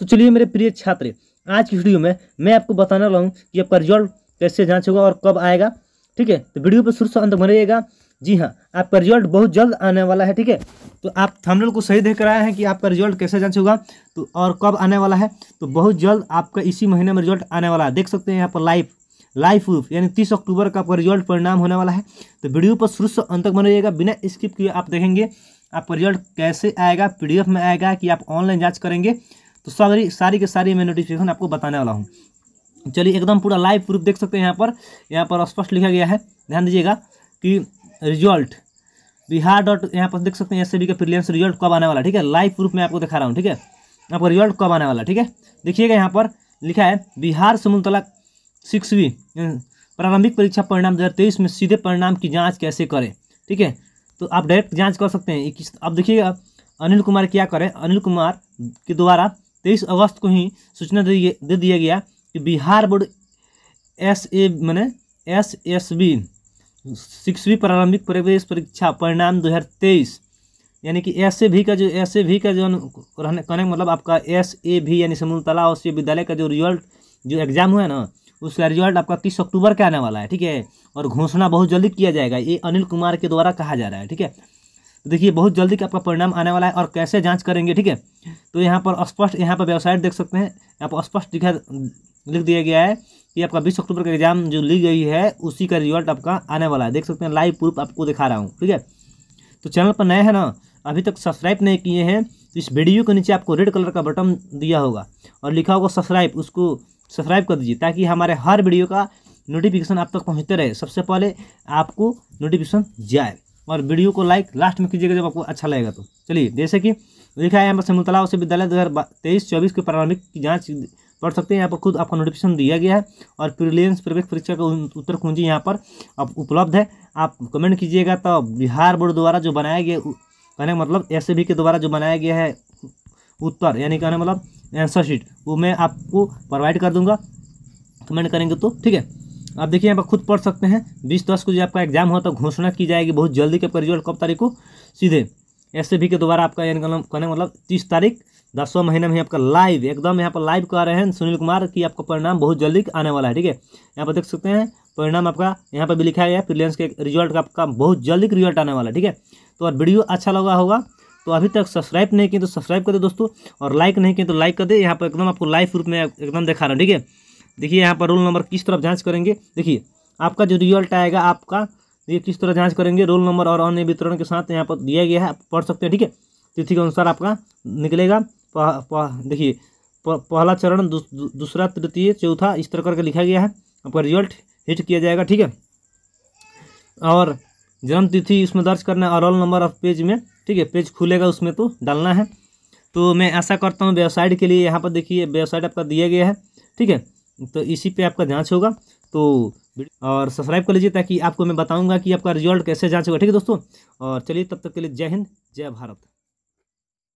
तो चलिए मेरे प्रिय छात्र आज की वीडियो में मैं आपको बताने वाला हूँ कि आपका रिजल्ट कैसे जाँच होगा और कब आएगा ठीक है तो वीडियो पर शुरू से अंत बनेगा जी हाँ आपका रिजल्ट बहुत जल्द आने वाला है ठीक है तो आप थंबनेल को सही देख रहे हैं कि आपका रिजल्ट कैसे जांच होगा तो और कब आने वाला है तो बहुत जल्द आपका इसी महीने में रिजल्ट आने वाला है देख सकते हैं यहाँ पर लाइव लाइव प्रूफ यानी तीस अक्टूबर का आपका रिजल्ट परिणाम होने वाला है तो वीडियो पर शुरू से अंत तक रहिएगा बिना स्किप किए आप देखेंगे आपका रिजल्ट कैसे आएगा पीडीएफ में आएगा कि आप ऑनलाइन जाँच करेंगे तो सारी सारी के सारी मैं नोटिफिकेशन आपको बताने वाला हूँ चलिए एकदम पूरा लाइव प्रूफ देख सकते हैं यहाँ पर यहाँ पर स्पष्ट लिखा गया है ध्यान दीजिएगा कि रिजल्ट बिहार डॉट यहाँ पर देख सकते हैं एस का प्रिलियंस रिजल्ट कब आने वाला ठीक है लाइव प्रूफ मैं आपको दिखा रहा हूँ ठीक है यहाँ पर रिजल्ट कब आने वाला ठीक है देखिएगा यहाँ पर लिखा है बिहार समूल तलाक सिक्सवीं प्रारंभिक परीक्षा परिणाम दो में सीधे परिणाम की जाँच कैसे करें ठीक है तो आप डायरेक्ट जाँच कर सकते हैं अब देखिएगा अनिल कुमार क्या करें अनिल कुमार के द्वारा तेईस तो अगस्त को ही सूचना दे दिया गया कि बिहार बोर्ड एस ए मैंने एस एस बी सिक्सवीं प्रारंभिक प्रवेश परीक्षा परिणाम 2023 यानी कि एस ए भी का जो एस ए भी का जो रहने कहने मतलब आपका एस ए भी यानी समूलतला और विश्वविद्यालय विद्यालय का जो रिजल्ट जो एग्ज़ाम हुआ है ना उसका रिजल्ट आपका तीस अक्टूबर के आने वाला है ठीक है और घोषणा बहुत जल्दी किया जाएगा ये अनिल कुमार के द्वारा कहा जा रहा है ठीक है तो देखिए बहुत जल्दी का आपका परिणाम आने वाला है और कैसे जांच करेंगे ठीक है तो यहाँ पर स्पष्ट यहाँ पर वेबसाइट देख सकते हैं यहाँ पर स्पष्ट लिखा लिख दिया गया है कि आपका बीस अक्टूबर का एग्जाम जो ली गई है उसी का रिजल्ट आपका आने वाला है देख सकते हैं लाइव प्रूफ आपको दिखा रहा हूँ ठीक है तो चैनल पर नए हैं ना अभी तक सब्सक्राइब नहीं किए हैं तो इस वीडियो के नीचे आपको रेड कलर का बटन दिया होगा और लिखा होगा सब्सक्राइब उसको सब्सक्राइब कर दीजिए ताकि हमारे हर वीडियो का नोटिफिकेशन आप तक पहुँचते रहे सबसे पहले आपको नोटिफिकेशन जाए और वीडियो को लाइक लास्ट में कीजिएगा जब आपको अच्छा लगेगा तो चलिए जैसे कि लिखा है यहाँ पर सिमुलतला विश्वविद्यालय दो हज़ार तेईस चौबीस की प्रारंभिक की जाँच पढ़ सकते हैं यहाँ पर खुद आपको नोटिफिकेशन दिया गया है और प्रिलियंस प्रवेश परीक्षा का उत्तर कुंजी यहाँ पर अब उपलब्ध है आप कमेंट कीजिएगा तो बिहार बोर्ड द्वारा जो बनाया गया कहने मतलब एस के द्वारा जो बनाया गया है उत्तर यानी कहने मतलब आंसर शीट वो मैं आपको प्रोवाइड कर दूंगा कमेंट करेंगे तो ठीक है आप देखिए यहाँ पर खुद पढ़ सकते हैं बीस दस को जो आपका एग्जाम हो तो घोषणा की जाएगी बहुत जल्दी के आपका रिजल्ट कब तारीख को सीधे एस के द्वारा आपका यानी मतलब, कहने मतलब तीस तारीख दसवा महीने में आपका लाइव एकदम यहाँ पर लाइव कह रहे हैं सुनील कुमार कि आपका परिणाम बहुत जल्दी आने वाला है ठीक है यहाँ पर देख सकते हैं परिणाम आपका यहाँ पर भी लिखा गया प्रिलियंस के रिजल्ट का आपका बहुत जल्दी रिजल्ट आने वाला है ठीक है तो और वीडियो अच्छा लगा होगा तो अभी तक सब्सक्राइब नहीं किए तो सब्सक्राइब कर दे दोस्तों और लाइक नहीं किए तो लाइक कर दे यहाँ पर एकदम आपको लाइव रूप में एकदम दिखा रहा हूँ ठीक है देखिए यहाँ पर रोल नंबर किस तरफ जाँच करेंगे देखिए आपका जो रिजल्ट आएगा आपका ये किस तरह जाँच करेंगे रोल नंबर और अन्य वितरण के साथ यहाँ पर दिया गया है आप पढ़ सकते हैं ठीक है तिथि के अनुसार आपका निकलेगा देखिए पहला चरण दूसरा तृतीय चौथा इस तरह करके लिखा गया है आपका रिजल्ट हिट किया जाएगा ठीक है और जन्म तिथि इसमें दर्ज करना है और रोल नंबर ऑफ पेज में ठीक है पेज खुलेगा उसमें तो डालना है तो मैं ऐसा करता हूँ वेबसाइट के लिए यहाँ पर देखिए वेबसाइट आपका दिया गया है ठीक है तो इसी पे आपका जांच होगा तो और सब्सक्राइब कर लीजिए ताकि आपको मैं बताऊंगा कि आपका रिजल्ट कैसे जांच होगा ठीक है दोस्तों और चलिए तब तक के लिए जय हिंद जय भारत